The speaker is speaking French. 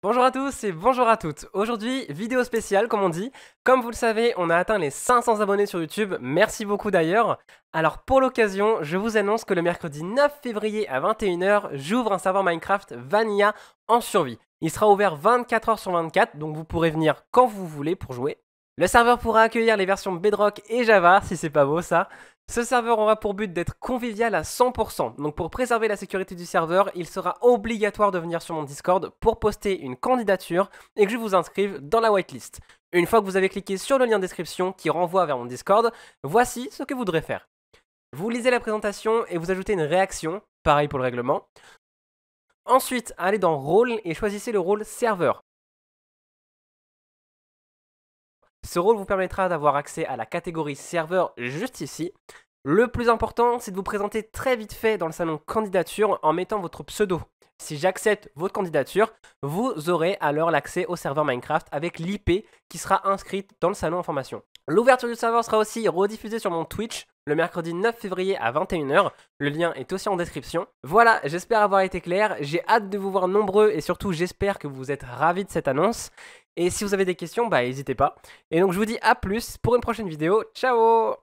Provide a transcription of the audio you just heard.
Bonjour à tous et bonjour à toutes. Aujourd'hui, vidéo spéciale comme on dit. Comme vous le savez, on a atteint les 500 abonnés sur YouTube, merci beaucoup d'ailleurs. Alors pour l'occasion, je vous annonce que le mercredi 9 février à 21h, j'ouvre un serveur Minecraft Vanilla en survie. Il sera ouvert 24h sur 24, donc vous pourrez venir quand vous voulez pour jouer. Le serveur pourra accueillir les versions Bedrock et Java, si c'est pas beau ça. Ce serveur aura pour but d'être convivial à 100%. Donc pour préserver la sécurité du serveur, il sera obligatoire de venir sur mon Discord pour poster une candidature et que je vous inscrive dans la whitelist. Une fois que vous avez cliqué sur le lien description qui renvoie vers mon Discord, voici ce que vous devrez faire. Vous lisez la présentation et vous ajoutez une réaction, pareil pour le règlement. Ensuite, allez dans Rôle et choisissez le rôle serveur. Ce rôle vous permettra d'avoir accès à la catégorie serveur juste ici. Le plus important, c'est de vous présenter très vite fait dans le salon candidature en mettant votre pseudo. Si j'accepte votre candidature, vous aurez alors l'accès au serveur Minecraft avec l'IP qui sera inscrite dans le salon en formation. L'ouverture du serveur sera aussi rediffusée sur mon Twitch le mercredi 9 février à 21h. Le lien est aussi en description. Voilà, j'espère avoir été clair. J'ai hâte de vous voir nombreux et surtout j'espère que vous êtes ravis de cette annonce. Et si vous avez des questions, bah n'hésitez pas. Et donc je vous dis à plus pour une prochaine vidéo. Ciao